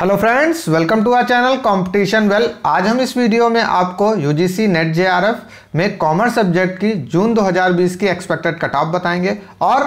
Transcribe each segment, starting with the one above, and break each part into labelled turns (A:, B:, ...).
A: hello friends welcome to our channel competition well आज हम इस वीडियो में आपको यूजीसी नेट जेआरएफ में कॉमर्स सब्जेक्ट की जून 2020 की एक्सपेक्टेड कट ऑफ बताएंगे और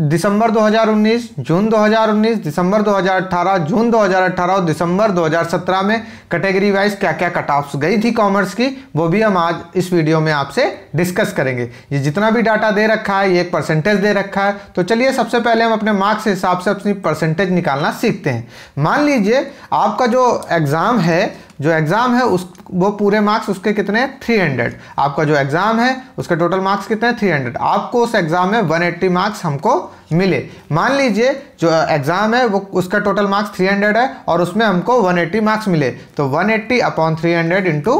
A: दिसंबर 2019, जून 2019, दिसंबर 2018, जून 2018 और दिसंबर 2017 में कैटेगरी वाइज क्या क्या कट ऑफ्स गई थी कॉमर्स की वो भी हम आज इस वीडियो में आपसे डिस्कस करेंगे ये जितना भी डाटा दे रखा है ये एक परसेंटेज दे रखा है तो चलिए सबसे पहले हम अपने मार्क्स के हिसाब से अपनी परसेंटेज निकालना सीखते हैं मान लीजिए आपका जो एग्ज़ाम है जो एग्ज़ाम है उस वो पूरे मार्क्स उसके कितने 300 आपका जो एग्ज़ाम है उसके टोटल मार्क्स कितने 300 आपको उस एग्ज़ाम में 180 मार्क्स हमको मिले मान लीजिए जो एग्ज़ाम है वो उसका टोटल मार्क्स 300 है और उसमें हमको 180 मार्क्स मिले तो 180 eighty upon three hundred into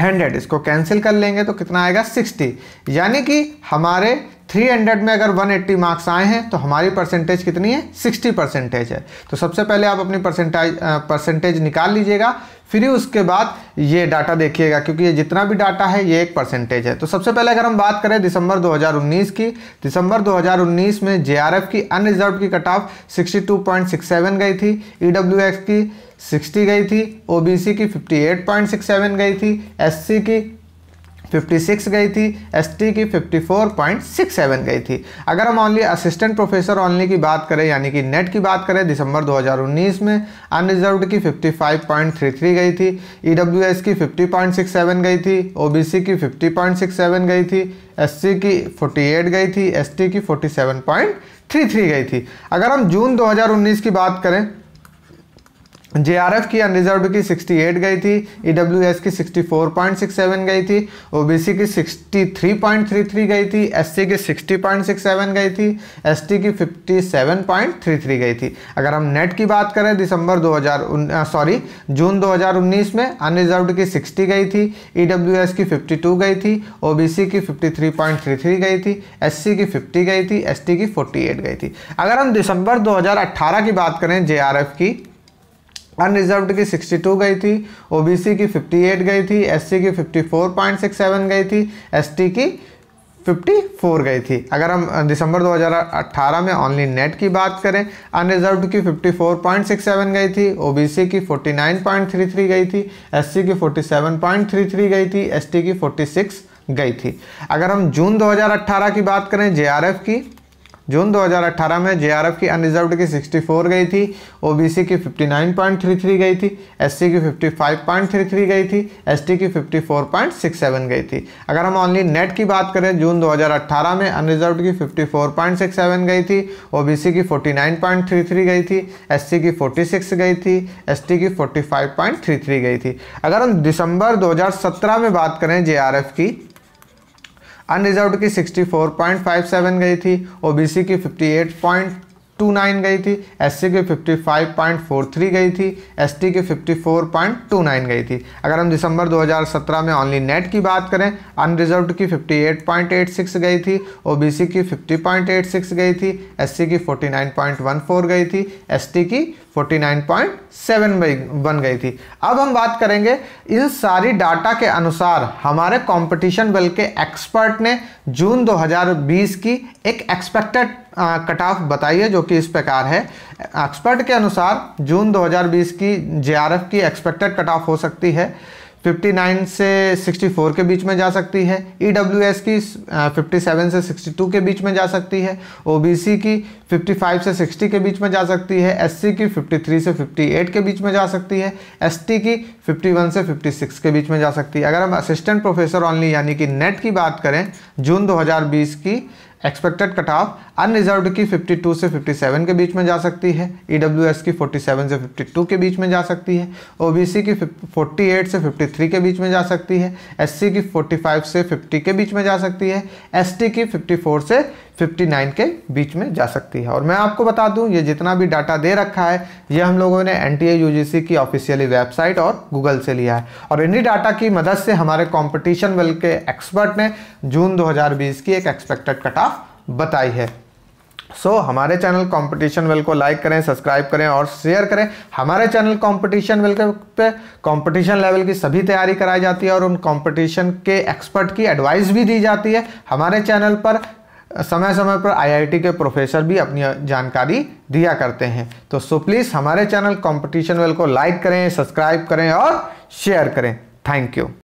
A: hundred इसको कैंसिल कर लेंगे तो कितना आएगा सिक्सटी यानी कि हमारे 300 में अगर 180 मार्क्स आए हैं तो हमारी परसेंटेज कितनी है 60 परसेंटेज है तो सबसे पहले आप अपनी परसेंटेज परसेंटेज निकाल लीजिएगा फिर उसके बाद ये डाटा देखिएगा क्योंकि ये जितना भी डाटा है ये एक परसेंटेज है तो सबसे पहले अगर हम बात करें दिसंबर 2019 की दिसंबर 2019 में जे की अनरिजर्व की कट ऑफ 62.67 गई थी ई e की 60 गई थी ओ की 58.67 गई थी एस की 56 गई थी एसटी की 54.67 गई थी अगर हम ओनली असिस्टेंट प्रोफेसर ओनली की बात करें यानी कि नेट की बात करें दिसंबर 2019 में अनरिजर्व की 55.33 गई थी ईडब्ल्यूएस e की 50.67 गई थी ओबीसी की 50.67 गई थी एससी की 48 गई थी एसटी की 47.33 गई थी अगर हम जून 2019 की बात करें जे आर एफ की अनरिजर्व की 68 गई थी ई डब्ल्यू एस की 64.67 गई थी ओ बी सी की 63.33 गई थी एस सी की 60.67 गई थी एस टी की 57.33 गई थी अगर हम नेट की बात करें दिसंबर हज़ार सॉरी जून 2019 में अनरिजर्व की 60 गई थी ई डब्ल्यू एस की 52 गई थी ओ बी सी की 53.33 गई थी एस सी की 50 गई थी एस टी की 48 गई थी अगर हम दिसंबर 2018 की बात करें जे आर एफ़ की अनरिजर्व्ड की 62 गई थी ओबीसी की 58 गई थी एससी की 54.67 गई थी एसटी की 54 गई थी अगर हम दिसंबर 2018 में ओनली नेट की बात करें अनरिजर्व्ड की 54.67 गई थी ओबीसी की 49.33 गई थी एससी की 47.33 गई थी एसटी की 46 गई थी अगर हम जून 2018 की बात करें जेआरएफ की जून 2018 में जेआरएफ की अनरिजर्व की 64 गई थी ओबीसी की 59.33 गई थी एससी की 55.33 गई थी एसटी की 54.67 गई थी अगर हम ओनली नेट की बात करें जून 2018 में अनरिजर्व की 54.67 गई थी ओबीसी की 49.33 गई थी एससी की 46 गई थी एसटी की 45.33 गई थी अगर हम दिसंबर 2017 में बात करें जे की अनरिजर्व की 64.57 गई थी ओबीसी की 59 गई थी एस सी की फिफ्टी गई थी एस टी की फिफ्टी गई थी अगर हम दिसंबर 2017 में ओनली नेट की बात करें अनरिजर्व की 58.86 गई थी ओ की 50.86 गई थी एस की 49.14 गई थी एस की 49.7 नाइन बन गई थी अब हम बात करेंगे इन सारी डाटा के अनुसार हमारे कंपटीशन बल के एक्सपर्ट ने जून 2020 की एक एक्सपेक्टेड कट ऑफ बताइए जो कि इस प्रकार है एक्सपर्ट के अनुसार जून 2020 की जेआरएफ की एक्सपेक्टेड कट ऑफ हो सकती है 59 से 64 के बीच में जा सकती है ईडब्ल्यूएस e की 57 से 62 के बीच में जा सकती है ओबीसी की 55 से 60 के बीच में जा सकती है एससी की 53 से 58 के बीच में जा सकती है एसटी की 51 से 56 के बीच में जा सकती है अगर हम असिस्टेंट प्रोफेसर ऑनली यानी कि नेट की बात करें जून 2020 की एक्सपेक्टेड कट ऑफ अनरिजर्व की 52 से 57 के बीच में जा सकती है ई e की 47 से 52 के बीच में जा सकती है ओ की 48 से 53 के बीच में जा सकती है एस की 45 से 50 के बीच में जा सकती है एस की 54 से 59 के बीच में जा सकती है और मैं आपको बता दूं ये जितना भी डाटा दे रखा है ये हम लोगों ने एन टी की ऑफिशियली वेबसाइट और गूगल से लिया है और इन्हीं डाटा की मदद से हमारे कॉम्पिटिशन वेल के एक्सपर्ट ने जून दो की एक एक्सपेक्टेड कट ऑफ बताई है सो so, हमारे चैनल कंपटीशन वेल को लाइक करें सब्सक्राइब करें और शेयर करें हमारे चैनल कंपटीशन वेल के पे कंपटीशन लेवल की सभी तैयारी कराई जाती है और उन कंपटीशन के एक्सपर्ट की एडवाइस भी दी जाती है हमारे चैनल पर समय समय पर आईआईटी के प्रोफेसर भी अपनी जानकारी दिया करते हैं तो सो प्लीज़ हमारे चैनल कंपटीशन वेल को लाइक करें सब्सक्राइब करें और शेयर करें थैंक यू